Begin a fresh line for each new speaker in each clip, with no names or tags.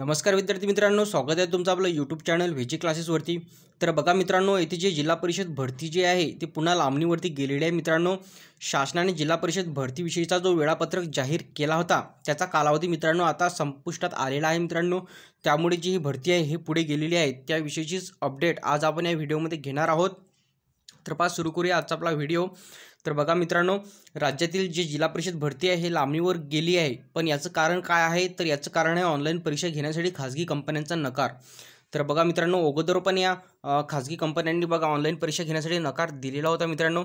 नमस्कार विद्यार्थी मित्रांनो स्वागत आहे तुमचं आपलं यूट्यूब चॅनल व्हेजी क्लासेसवरती तर बघा मित्रांनो येथे जे जिल्हा परिषद भरती जी आहे ती पुन्हा लांबणीवरती गेलेली आहे मित्रांनो शासनाने जिल्हा परिषद भरतीविषयीचा जो वेळापत्रक जाहीर केला होता त्याचा कालावधी मित्रांनो आता संपुष्टात आलेला आहे मित्रांनो त्यामुळे जी ही भरती आहे ही पुढे गेलेली आहे त्याविषयीचीच अपडेट आज आपण या व्हिडिओमध्ये घेणार आहोत तर पास सुरू करूया आजचा आपला व्हिडिओ तर बघा मित्रांनो राज्यातील जी जिल्हा परिषद भरती आहे हे लांबणीवर गेली आहे पण याचं कारण काय आहे तर याचं कारण आहे ऑनलाईन परीक्षा घेण्यासाठी खाजगी कंपन्यांचा नकार तर बघा मित्रांनो अगोदर पण या खाजगी कंपन्यांनी बघा ऑनलाईन परीक्षा घेण्यासाठी नकार दिलेला होता मित्रांनो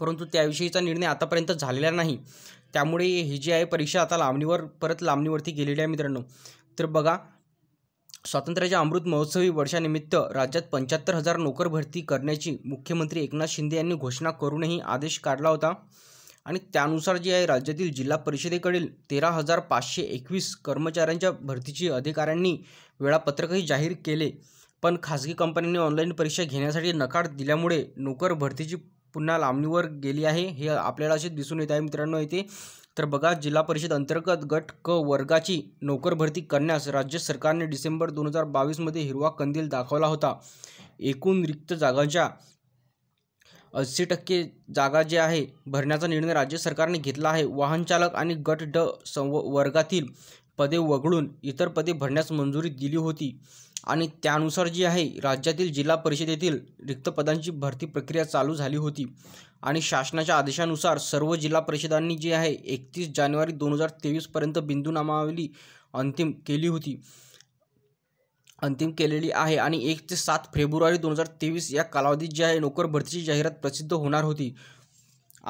परंतु त्याविषयीचा निर्णय आतापर्यंत झालेला नाही त्यामुळे ही जी आहे परीक्षा आता लांबणीवर परत लांबणीवरती गेलेली आहे मित्रांनो तर बघा स्वातंत्र्याच्या अमृत महोत्सवी वर्षानिमित्त राज्यात पंच्याहत्तर हजार नोकर भरती करण्याची मुख्यमंत्री एकनाथ शिंदे यांनी घोषणा करूनही आदेश काढला होता आणि त्यानुसार जे आहे राज्यातील जिल्हा परिषदेकडील तेरा हजार पाचशे एकवीस कर्मचाऱ्यांच्या भरतीची अधिकाऱ्यांनी वेळापत्रकही जाहीर केले पण खाजगी कंपन्यांनी ऑनलाईन परीक्षा घेण्यासाठी नकार दिल्यामुळे नोकर भरतीची पुन्हा लांबणीवर गेली आहे हे आपल्याला असे दिसून येत आहे मित्रांनो येथे तर बघा जिल्हा परिषद अंतर्गत गट क वर्गाची नोकर भरती करण्यास राज्य सरकारने डिसेंबर दोन हजार बावीसमध्ये हिरवा कंदील दाखवला होता एकूण रिक्त जागांच्या अस्सी टक्के जागा जे आहे भरण्याचा निर्णय राज्य सरकारने घेतला आहे वाहन चालक आणि गट ड संव वर्गातील पदे वगळून इतर पदे भरण्यास मंजुरी दिली होती आणि त्यानुसार जी आहे राज्यातील जिल्हा परिषदेतील रिक्त पदांची भरती प्रक्रिया चालू झाली होती आणि शासनाच्या आदेशानुसार सर्व जिल्हा परिषदांनी जी आहे एकतीस जानेवारी दोन हजार तेवीसपर्यंत बिंदू नामावली अंतिम केली होती अंतिम केलेली आहे आणि एक ते सात फेब्रुवारी दोन हजार तेवीस या कालावधीत जी आहे नोकर भरतीची जाहिरात प्रसिद्ध होणार होती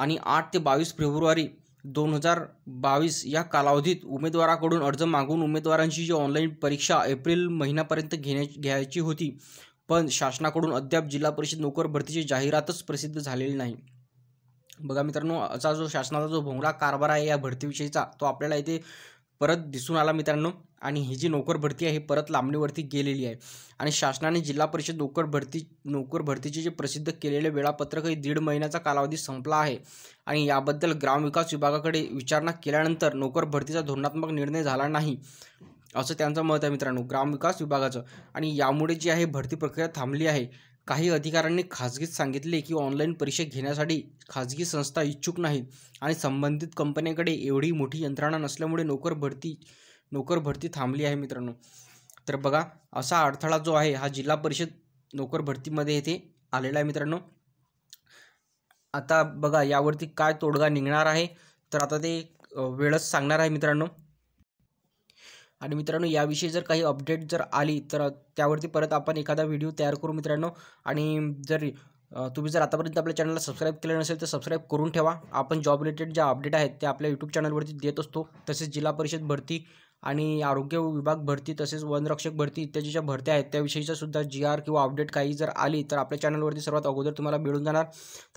आणि आठ ते बावीस फेब्रुवारी दोन हजार बावीस या कालावधीत उमेदवाराकडून अर्ज मागून उमेदवारांची जी ऑनलाईन परीक्षा एप्रिल महिन्यापर्यंत घेण्या घ्यायची होती पण शासनाकडून अद्याप जिल्हा परिषद नोकर भरतीची जाहिरातच प्रसिद्ध झालेली नाही बघा मित्रांनो असा जो शासनाचा जो भोंगडा कारभार आहे या भरतीविषयीचा तो आपल्याला इथे परत दिसून आला मित्रांनो आणि ही जी नोकर भरती आहे ही परत लांबणीवरती गेलेली आहे आणि शासनाने जिल्हा परिषद नोकर भरती नोकर भरतीचे जे प्रसिद्ध केलेले वेळापत्रक हे दीड महिन्याचा कालावधी संपला आहे आणि याबद्दल ग्रामविकास विभागाकडे विचारणा केल्यानंतर नोकर भरतीचा धोरणात्मक निर्णय झाला नाही असं त्यांचं मत आहे मित्रांनो ग्रामविकास विभागाचं आणि यामुळे जी आहे भरती प्रक्रिया थांबली आहे काही अधिकाऱ्यांनी खाजगीत सांगितले की ऑनलाईन परीक्षा घेण्यासाठी खाजगी संस्था इच्छुक नाहीत आणि संबंधित कंपन्यांकडे एवढी मोठी यंत्रणा नसल्यामुळे नोकर भरती नोकर भरती थांबली आहे मित्रांनो तर बघा असा अडथळा जो आहे हा जिल्हा परिषद नोकर भरतीमध्ये येथे आलेला आहे मित्रांनो आता बघा यावरती काय तोडगा निघणार आहे तर आता ते वेळच सांगणार आहे मित्रांनो आणि मित्रांनो याविषयी जर काही अपडेट जर आली तर त्यावरती परत आपण एखादा व्हिडिओ तयार करू मित्रांनो आणि जर तुम्ही जर आतापर्यंत आपल्या चॅनलला सबस्क्राईब केलं नसेल तर सबस्क्राईब करून ठेवा आपण जॉब रिलेटेड ज्या अपडेट आहेत त्या आपल्या यूट्यूब चॅनलवरती देत असतो तसेच जिल्हा परिषद भरती आणि आरोग्य विभाग भरती तसेच वनरक्षक भरती इत्यादी ज्या भरत्या आहेत त्याविषयीचा सुद्धा जी आर किंवा अपडेट काही जर आली तर आपल्या चॅनलवरती सर्वात अगोदर तुम्हाला मिळून जाणार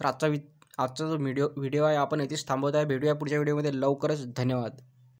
तर आजचा वि आजचा जो व्हिडिओ व्हिडिओ आहे आपण इथेच थांबवत आहे भेटूया पुढच्या व्हिडिओमध्ये लवकरच धन्यवाद